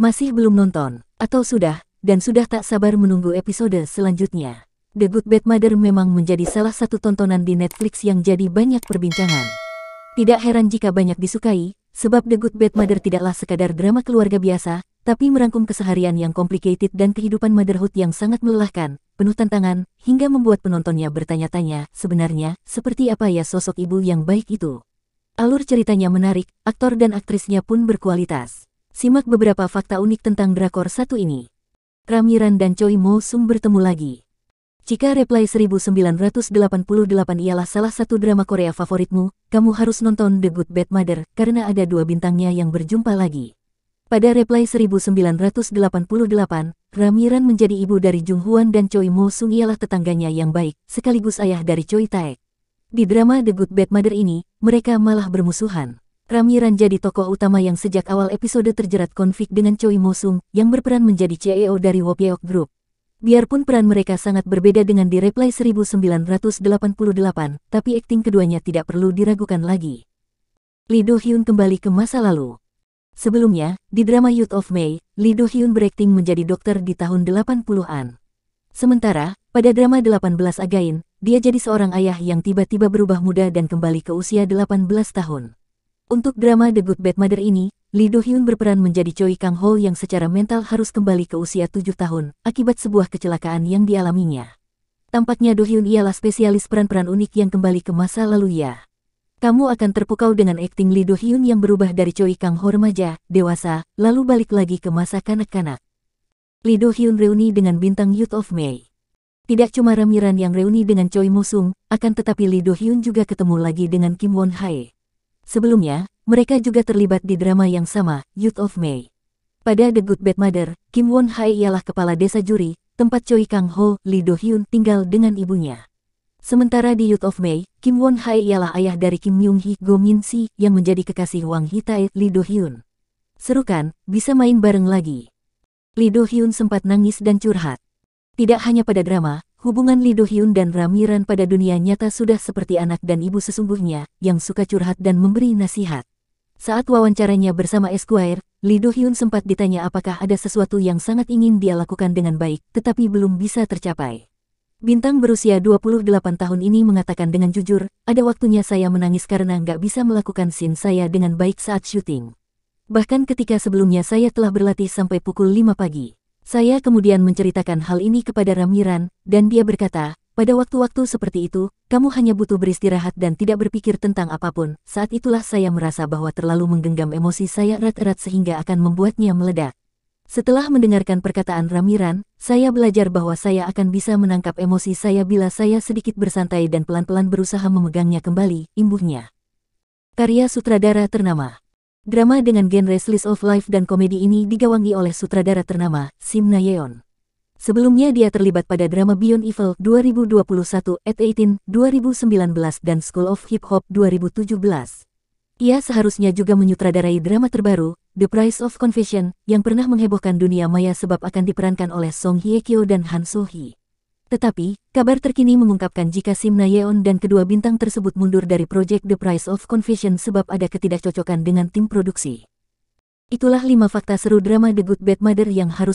Masih belum nonton, atau sudah, dan sudah tak sabar menunggu episode selanjutnya. The Good Bad Mother memang menjadi salah satu tontonan di Netflix yang jadi banyak perbincangan. Tidak heran jika banyak disukai, sebab The Good Bad Mother tidaklah sekadar drama keluarga biasa, tapi merangkum keseharian yang complicated dan kehidupan motherhood yang sangat melelahkan, penuh tantangan, hingga membuat penontonnya bertanya-tanya, sebenarnya, seperti apa ya sosok ibu yang baik itu? Alur ceritanya menarik, aktor dan aktrisnya pun berkualitas. Simak beberapa fakta unik tentang drakor satu ini. Ramiran dan Choi Mo Sung bertemu lagi. Jika Reply 1988 ialah salah satu drama Korea favoritmu, kamu harus nonton The Good Bad Mother karena ada dua bintangnya yang berjumpa lagi. Pada Reply 1988, Ramiran menjadi ibu dari Jung Hwan dan Choi Mo Sung ialah tetangganya yang baik, sekaligus ayah dari Choi Taek. Di drama The Good Bad Mother ini, mereka malah bermusuhan. Ramiran jadi tokoh utama yang sejak awal episode terjerat konflik dengan Choi Mo Sung, yang berperan menjadi CEO dari Wopyeok Group. Biarpun peran mereka sangat berbeda dengan di Reply 1988, tapi akting keduanya tidak perlu diragukan lagi. Lee Do Hyun kembali ke masa lalu. Sebelumnya, di drama Youth of May, Lee Do Hyun berakting menjadi dokter di tahun 80-an. Sementara, pada drama 18 Again, dia jadi seorang ayah yang tiba-tiba berubah muda dan kembali ke usia 18 tahun. Untuk drama The Good Bad Mother ini, Lee Do Hyun berperan menjadi Choi Kang Ho yang secara mental harus kembali ke usia tujuh tahun akibat sebuah kecelakaan yang dialaminya. Tampaknya Do Hyun ialah spesialis peran-peran unik yang kembali ke masa lalu ya. Kamu akan terpukau dengan akting Lee Do Hyun yang berubah dari Choi Kang Ho remaja, dewasa, lalu balik lagi ke masa kanak-kanak. Lee Do Hyun reuni dengan bintang Youth of May. Tidak cuma Ramiran yang reuni dengan Choi Mo Sung, akan tetapi Lee Do Hyun juga ketemu lagi dengan Kim Won Hae. Sebelumnya, mereka juga terlibat di drama yang sama, Youth of May. Pada The Good Bad Mother, Kim Won Hai ialah kepala desa juri, tempat Choi Kang Ho, Lee Do Hyun tinggal dengan ibunya. Sementara di Youth of May, Kim Won Hai ialah ayah dari Kim Myung Hee Go Min Si yang menjadi kekasih Wang Hee Lee Do Hyun. Serukan, bisa main bareng lagi. Lee Do Hyun sempat nangis dan curhat. Tidak hanya pada drama, Hubungan Lido Hyun dan Ramiran pada dunia nyata sudah seperti anak dan ibu sesungguhnya, yang suka curhat dan memberi nasihat. Saat wawancaranya bersama Esquire, Lido Hyun sempat ditanya apakah ada sesuatu yang sangat ingin dia lakukan dengan baik, tetapi belum bisa tercapai. Bintang berusia 28 tahun ini mengatakan dengan jujur, ada waktunya saya menangis karena nggak bisa melakukan scene saya dengan baik saat syuting. Bahkan ketika sebelumnya saya telah berlatih sampai pukul 5 pagi. Saya kemudian menceritakan hal ini kepada Ramiran, dan dia berkata, pada waktu-waktu seperti itu, kamu hanya butuh beristirahat dan tidak berpikir tentang apapun. Saat itulah saya merasa bahwa terlalu menggenggam emosi saya erat-erat sehingga akan membuatnya meledak. Setelah mendengarkan perkataan Ramiran, saya belajar bahwa saya akan bisa menangkap emosi saya bila saya sedikit bersantai dan pelan-pelan berusaha memegangnya kembali, imbuhnya. Karya sutradara ternama Drama dengan genre slice of life dan komedi ini digawangi oleh sutradara ternama, Sim Nayeon. Sebelumnya dia terlibat pada drama Beyond Evil 2021, At 18, 2019 dan School of Hip Hop 2017. Ia seharusnya juga menyutradarai drama terbaru, The Price of Confession, yang pernah menghebohkan dunia maya sebab akan diperankan oleh Song Hye Kyo dan Han So Hee. Tetapi, kabar terkini mengungkapkan jika Sim Nayeon dan kedua bintang tersebut mundur dari Project The Price of Confession sebab ada ketidakcocokan dengan tim produksi. Itulah lima fakta seru drama The Good Bad Mother yang harus